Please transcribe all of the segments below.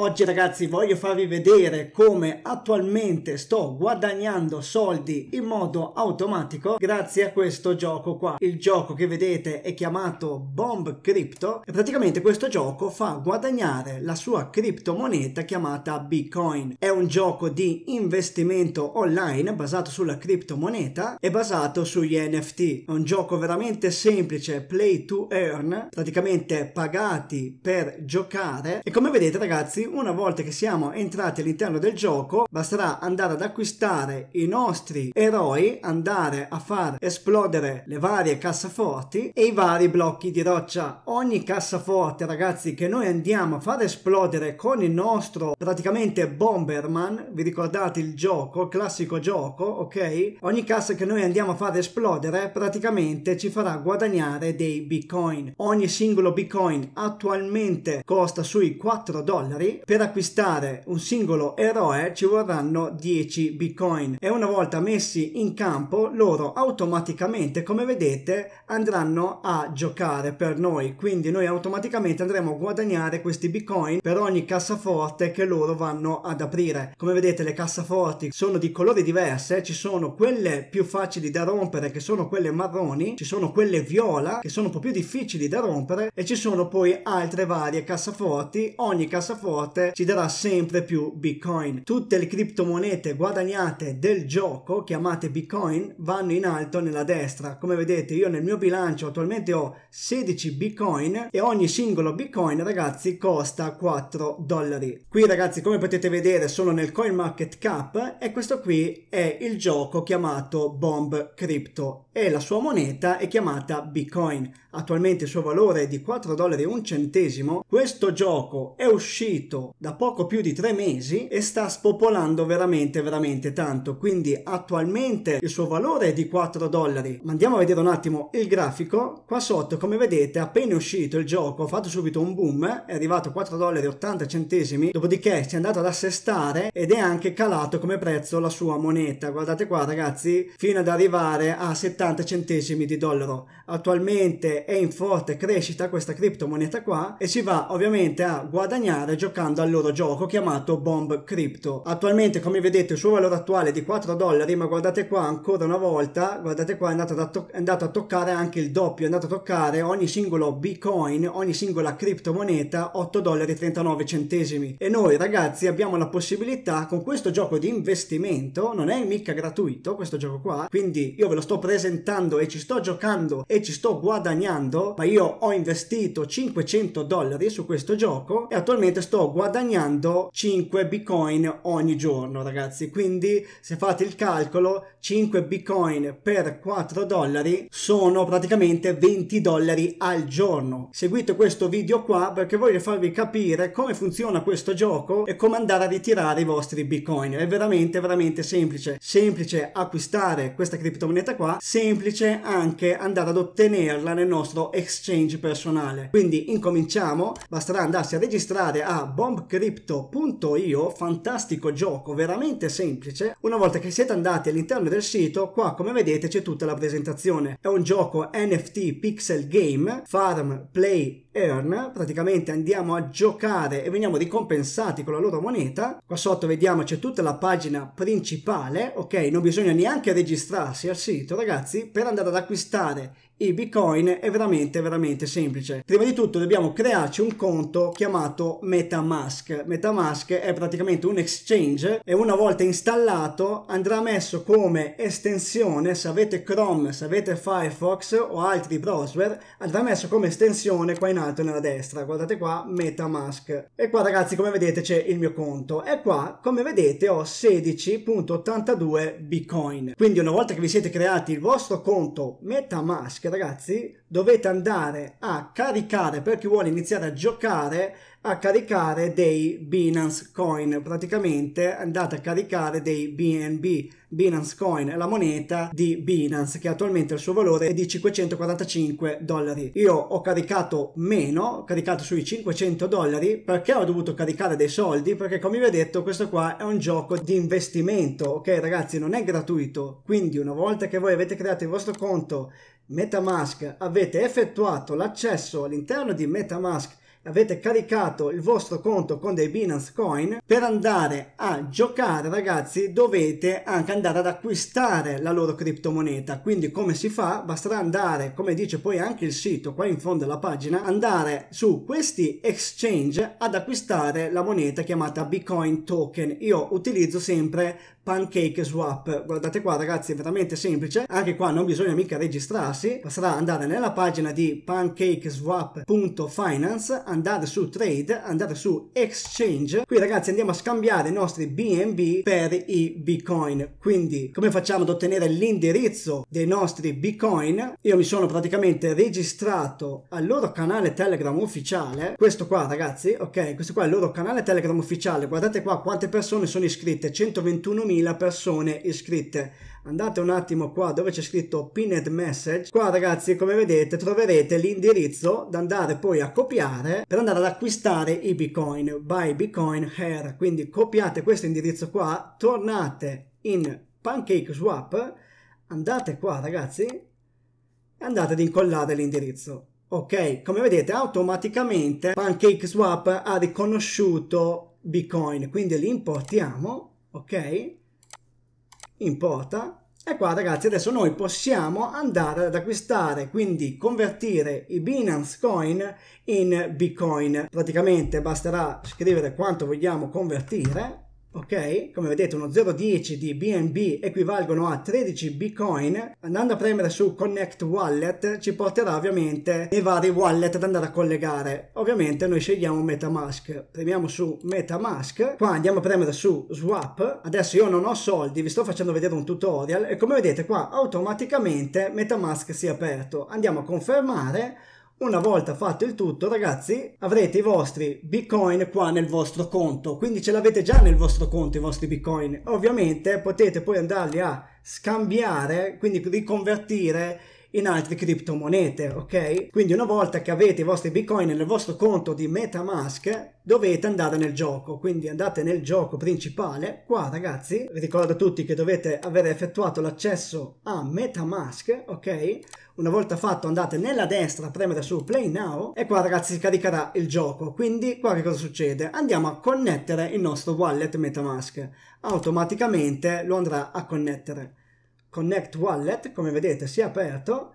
Oggi ragazzi voglio farvi vedere come attualmente sto guadagnando soldi in modo automatico grazie a questo gioco qua. Il gioco che vedete è chiamato Bomb Crypto e praticamente questo gioco fa guadagnare la sua criptomoneta chiamata Bitcoin. È un gioco di investimento online basato sulla criptomoneta e basato sugli NFT. È un gioco veramente semplice, play to earn, praticamente pagati per giocare e come vedete ragazzi una volta che siamo entrati all'interno del gioco basterà andare ad acquistare i nostri eroi, andare a far esplodere le varie cassaforti e i vari blocchi di roccia. Ogni cassaforte ragazzi che noi andiamo a far esplodere con il nostro praticamente Bomberman, vi ricordate il gioco, classico gioco, ok? Ogni cassa che noi andiamo a far esplodere praticamente ci farà guadagnare dei bitcoin. Ogni singolo bitcoin attualmente costa sui 4 dollari per acquistare un singolo eroe ci vorranno 10 bitcoin e una volta messi in campo loro automaticamente come vedete andranno a giocare per noi quindi noi automaticamente andremo a guadagnare questi bitcoin per ogni cassaforte che loro vanno ad aprire come vedete le cassaforti sono di colori diverse ci sono quelle più facili da rompere che sono quelle marroni ci sono quelle viola che sono un po' più difficili da rompere e ci sono poi altre varie cassaforti ogni cassaforte forte ci darà sempre più bitcoin. Tutte le criptomonete guadagnate del gioco, chiamate bitcoin, vanno in alto nella destra. Come vedete io nel mio bilancio attualmente ho 16 bitcoin e ogni singolo bitcoin ragazzi costa 4 dollari. Qui ragazzi come potete vedere sono nel coin market cap e questo qui è il gioco chiamato Bomb Crypto e la sua moneta è chiamata bitcoin attualmente il suo valore è di 4 dollari e un centesimo, questo gioco è uscito da poco più di 3 mesi e sta spopolando veramente veramente tanto, quindi attualmente il suo valore è di 4 dollari. Ma andiamo a vedere un attimo il grafico, qua sotto come vedete appena uscito il gioco ha fatto subito un boom, è arrivato a 4 dollari e 80 centesimi, dopodiché si è andato ad assestare ed è anche calato come prezzo la sua moneta, guardate qua ragazzi, fino ad arrivare a 70 centesimi di dollaro. Attualmente è in forte crescita questa criptomoneta qua e si va ovviamente a guadagnare giocando al loro gioco chiamato Bomb Crypto. Attualmente come vedete il suo valore attuale è di 4 dollari ma guardate qua ancora una volta, guardate qua è andato, to- è andato a toccare anche il doppio, è andato a toccare ogni singolo bitcoin, ogni singola criptomoneta 8 dollari 39 centesimi e noi ragazzi abbiamo la possibilità con questo gioco di investimento, non è mica gratuito questo gioco qua, quindi io ve lo sto presentando e ci sto giocando e ci sto guadagnando guadagnando, ma io ho investito 500 dollari su questo gioco e attualmente sto guadagnando 5 bitcoin ogni giorno, ragazzi. Quindi se fate il calcolo, 5 bitcoin per 4 dollari sono praticamente 20 dollari al giorno. Seguite questo video qua perché voglio farvi capire come funziona questo gioco e come andare a ritirare i vostri bitcoin. È veramente veramente semplice, semplice acquistare questa criptomoneta qua, semplice anche andare ad ottenerla nel nostro nostro exchange personale. Quindi incominciamo, basterà andarsi a registrare a bombcrypto.io, fantastico gioco, veramente semplice. Una volta che siete andati all'interno del sito, qua come vedete c'è tutta la presentazione. È un gioco NFT Pixel Game, Farm, Play, Earn, praticamente andiamo a giocare e veniamo ricompensati con la loro moneta. Qua sotto vediamo c'è tutta la pagina principale, ok? Non bisogna neanche registrarsi al sito, ragazzi, per andare ad acquistare i bitcoin è veramente veramente semplice prima di tutto dobbiamo crearci un conto chiamato metamask metamask è praticamente un exchange e una volta installato andrà messo come estensione se avete chrome se avete firefox o altri browser andrà messo come estensione qua in alto nella destra guardate qua metamask e qua ragazzi come vedete c'è il mio conto e qua come vedete ho 16.82 bitcoin quindi una volta che vi siete creati il vostro conto metamask ragazzi dovete andare a caricare per chi vuole iniziare a giocare a caricare dei Binance Coin praticamente andate a caricare dei BNB Binance Coin la moneta di Binance che attualmente il suo valore è di 545 dollari io ho caricato meno ho caricato sui 500 dollari perché ho dovuto caricare dei soldi perché come vi ho detto questo qua è un gioco di investimento ok ragazzi non è gratuito quindi una volta che voi avete creato il vostro conto Metamask avete avete effettuato l'accesso all'interno di MetaMask avete caricato il vostro conto con dei Binance Coin, per andare a giocare ragazzi dovete anche andare ad acquistare la loro criptomoneta. Quindi come si fa? Basterà andare, come dice poi anche il sito qua in fondo alla pagina, andare su questi exchange ad acquistare la moneta chiamata Bitcoin Token. Io utilizzo sempre Pancake Swap. Guardate qua ragazzi, è veramente semplice. Anche qua non bisogna mica registrarsi, basterà andare nella pagina di pancakeswap.finance andare su trade, andare su exchange. Qui ragazzi andiamo a scambiare i nostri BNB per i Bitcoin. Quindi come facciamo ad ottenere l'indirizzo dei nostri Bitcoin? Io mi sono praticamente registrato al loro canale Telegram ufficiale. Questo qua ragazzi, ok, questo qua è il loro canale Telegram ufficiale. Guardate qua quante persone sono iscritte, 121.000 persone iscritte andate un attimo qua dove c'è scritto pinned message qua ragazzi come vedete troverete l'indirizzo da andare poi a copiare per andare ad acquistare i bitcoin by bitcoin hair quindi copiate questo indirizzo qua tornate in PancakeSwap. andate qua ragazzi e andate ad incollare l'indirizzo ok come vedete automaticamente PancakeSwap ha riconosciuto bitcoin quindi li importiamo ok importa e qua ragazzi adesso noi possiamo andare ad acquistare, quindi convertire i Binance Coin in Bitcoin. Praticamente basterà scrivere quanto vogliamo convertire ok? Come vedete uno 0,10 di BNB equivalgono a 13 Bitcoin. Andando a premere su Connect Wallet ci porterà ovviamente nei vari wallet da andare a collegare. Ovviamente noi scegliamo MetaMask. Premiamo su MetaMask, qua andiamo a premere su Swap. Adesso io non ho soldi, vi sto facendo vedere un tutorial e come vedete qua automaticamente MetaMask si è aperto. Andiamo a confermare una volta fatto il tutto, ragazzi, avrete i vostri bitcoin qua nel vostro conto, quindi ce l'avete già nel vostro conto i vostri bitcoin. Ovviamente potete poi andarli a scambiare, quindi riconvertire in altre criptomonete, ok? Quindi una volta che avete i vostri bitcoin nel vostro conto di MetaMask, dovete andare nel gioco, quindi andate nel gioco principale. Qua, ragazzi, Vi ricordo a tutti che dovete aver effettuato l'accesso a MetaMask, ok? Una volta fatto andate nella destra a premere su play now e qua ragazzi si caricherà il gioco. Quindi qua che cosa succede? Andiamo a connettere il nostro wallet Metamask. Automaticamente lo andrà a connettere. Connect wallet, come vedete si è aperto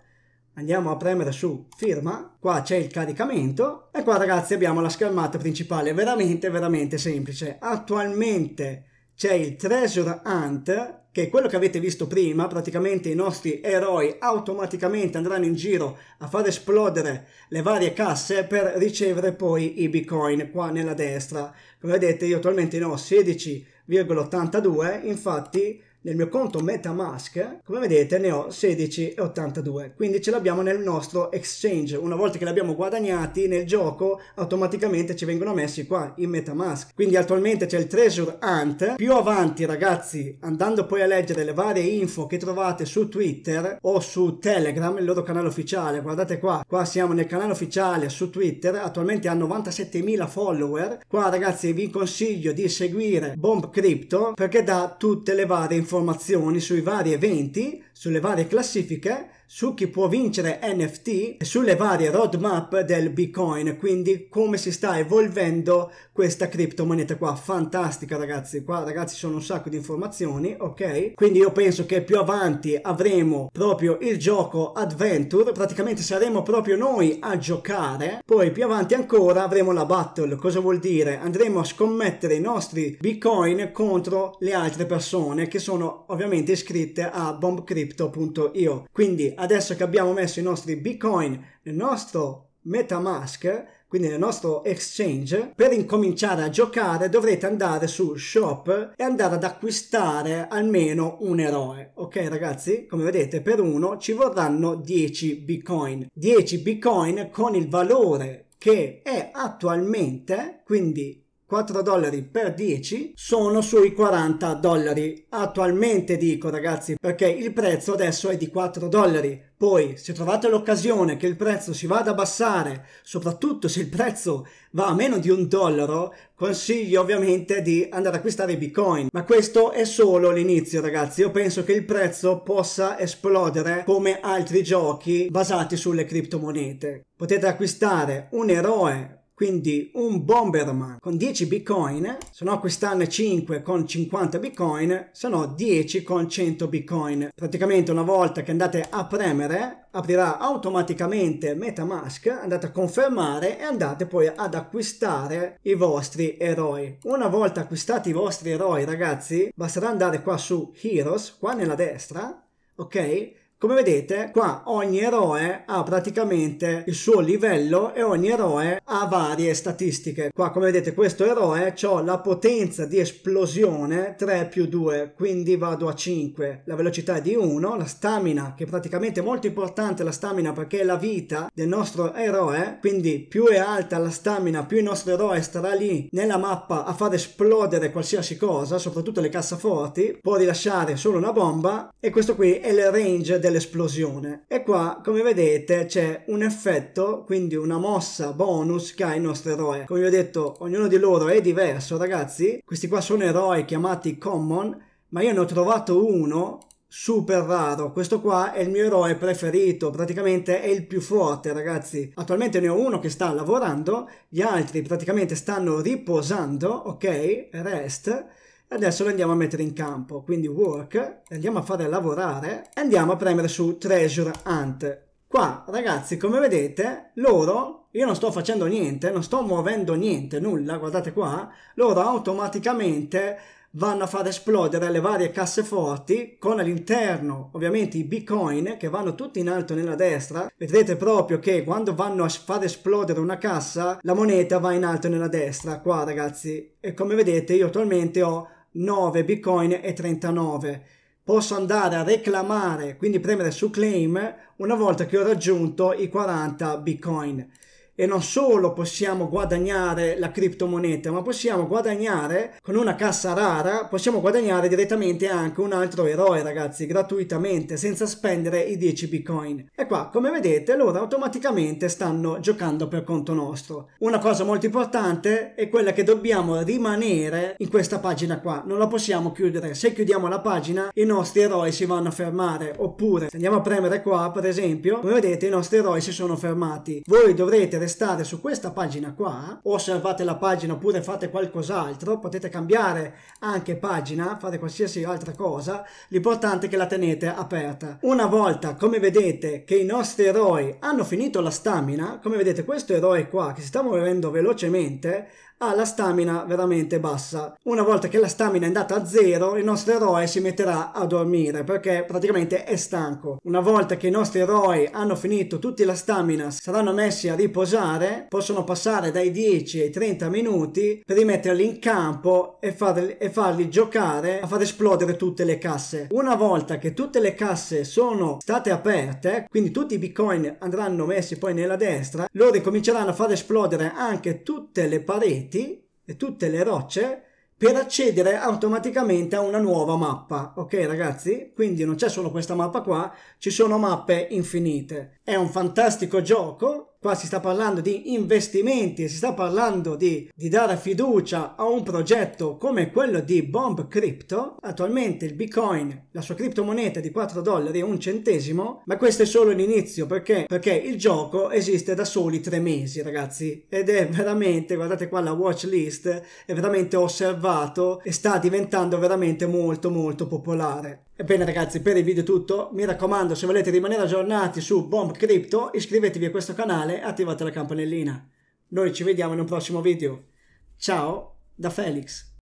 andiamo a premere su firma, qua c'è il caricamento e qua ragazzi abbiamo la schermata principale, veramente veramente semplice. Attualmente c'è il Treasure Hunt che quello che avete visto prima, praticamente i nostri eroi automaticamente andranno in giro a far esplodere le varie casse per ricevere poi i bitcoin qua nella destra. Come vedete io attualmente ne ho 16,82, infatti nel mio conto Metamask, come vedete ne ho 16,82, quindi ce l'abbiamo nel nostro exchange. Una volta che li abbiamo guadagnati nel gioco, automaticamente ci vengono messi qua in Metamask. Quindi attualmente c'è il Treasure Hunt. Più avanti, ragazzi, andando poi a leggere le varie info che trovate su Twitter o su Telegram, il loro canale ufficiale, guardate qua, qua siamo nel canale ufficiale su Twitter, attualmente ha 97.000 follower. Qua ragazzi vi consiglio di seguire Bomb Crypto perché dà tutte le varie informazioni informazioni sui vari eventi, sulle varie classifiche su chi può vincere NFT e sulle varie roadmap del Bitcoin, quindi come si sta evolvendo questa criptomoneta qua, fantastica ragazzi, qua ragazzi sono un sacco di informazioni, ok? Quindi io penso che più avanti avremo proprio il gioco Adventure, praticamente saremo proprio noi a giocare, poi più avanti ancora avremo la battle, cosa vuol dire? Andremo a scommettere i nostri Bitcoin contro le altre persone che sono ovviamente iscritte a bombcrypto.io, quindi adesso che abbiamo messo i nostri bitcoin nel nostro metamask quindi nel nostro exchange, per incominciare a giocare dovrete andare su shop e andare ad acquistare almeno un eroe. Ok ragazzi, come vedete per uno ci vorranno 10 bitcoin. 10 bitcoin con il valore che è attualmente, quindi 4 dollari per 10 sono sui 40 dollari. Attualmente dico ragazzi perché il prezzo adesso è di 4 dollari. Poi se trovate l'occasione che il prezzo si vada ad abbassare, soprattutto se il prezzo va a meno di un dollaro, consiglio ovviamente di andare ad acquistare Bitcoin. Ma questo è solo l'inizio ragazzi. Io penso che il prezzo possa esplodere come altri giochi basati sulle criptomonete. Potete acquistare un eroe quindi un Bomberman con 10 bitcoin, se no quest'anno 5 con 50 bitcoin, se no 10 con 100 bitcoin. Praticamente una volta che andate a premere aprirà automaticamente Metamask, andate a confermare e andate poi ad acquistare i vostri eroi. Una volta acquistati i vostri eroi ragazzi basterà andare qua su Heroes, qua nella destra, ok? Come vedete qua ogni eroe ha praticamente il suo livello e ogni eroe ha varie statistiche. Qua come vedete questo eroe ho la potenza di esplosione 3 più 2 quindi vado a 5, la velocità è di 1, la stamina che è praticamente molto importante la stamina perché è la vita del nostro eroe quindi più è alta la stamina più il nostro eroe starà lì nella mappa a far esplodere qualsiasi cosa soprattutto le cassaforti può rilasciare solo una bomba e questo qui è il range del dell'esplosione. E qua, come vedete, c'è un effetto, quindi una mossa bonus che ha il nostro eroe. Come vi ho detto, ognuno di loro è diverso, ragazzi. Questi qua sono eroi chiamati common, ma io ne ho trovato uno super raro. Questo qua è il mio eroe preferito, praticamente è il più forte, ragazzi. Attualmente ne ho uno che sta lavorando, gli altri praticamente stanno riposando, ok? Rest Adesso lo andiamo a mettere in campo, quindi work, andiamo a fare lavorare e andiamo a premere su treasure hunt. Qua ragazzi come vedete loro, io non sto facendo niente, non sto muovendo niente, nulla, guardate qua, loro automaticamente vanno a far esplodere le varie casseforti con all'interno ovviamente i bitcoin che vanno tutti in alto nella destra vedrete proprio che quando vanno a far esplodere una cassa la moneta va in alto nella destra qua ragazzi e come vedete io attualmente ho 9 bitcoin e 39 posso andare a reclamare quindi premere su claim una volta che ho raggiunto i 40 bitcoin e non solo possiamo guadagnare la criptomoneta, ma possiamo guadagnare con una cassa rara, possiamo guadagnare direttamente anche un altro eroe, ragazzi, gratuitamente, senza spendere i 10 bitcoin. E qua, come vedete, loro automaticamente stanno giocando per conto nostro. Una cosa molto importante è quella che dobbiamo rimanere in questa pagina qua, non la possiamo chiudere. Se chiudiamo la pagina, i nostri eroi si vanno a fermare, oppure se andiamo a premere qua, per esempio, come vedete, i nostri eroi si sono fermati. Voi dovrete restare restate su questa pagina qua o salvate la pagina oppure fate qualcos'altro potete cambiare anche pagina fate qualsiasi altra cosa l'importante è che la tenete aperta una volta come vedete che i nostri eroi hanno finito la stamina come vedete questo eroe qua che si sta muovendo velocemente ha ah, la stamina veramente bassa. Una volta che la stamina è andata a zero, il nostro eroe si metterà a dormire perché praticamente è stanco. Una volta che i nostri eroi hanno finito tutta la stamina, saranno messi a riposare, possono passare dai 10 ai 30 minuti per rimetterli in campo e, far, e farli giocare a far esplodere tutte le casse. Una volta che tutte le casse sono state aperte, quindi tutti i bitcoin andranno messi poi nella destra, loro cominceranno a far esplodere anche tutte le pareti oggetti e tutte le rocce per accedere automaticamente a una nuova mappa. Ok, ragazzi? Quindi non c'è solo questa mappa qua, ci sono mappe infinite. È un fantastico gioco Qua si sta parlando di investimenti, si sta parlando di, di, dare fiducia a un progetto come quello di Bomb Crypto. Attualmente il Bitcoin, la sua criptomoneta è di 4 dollari e un centesimo, ma questo è solo l'inizio perché? perché il gioco esiste da soli 3 mesi, ragazzi. Ed è veramente, guardate qua la watch list, è veramente osservato e sta diventando veramente molto molto popolare. Ebbene ragazzi, per il video è tutto, mi raccomando se volete rimanere aggiornati su Bomb Crypto iscrivetevi a questo canale e attivate la campanellina. Noi ci vediamo in un prossimo video. Ciao da Felix.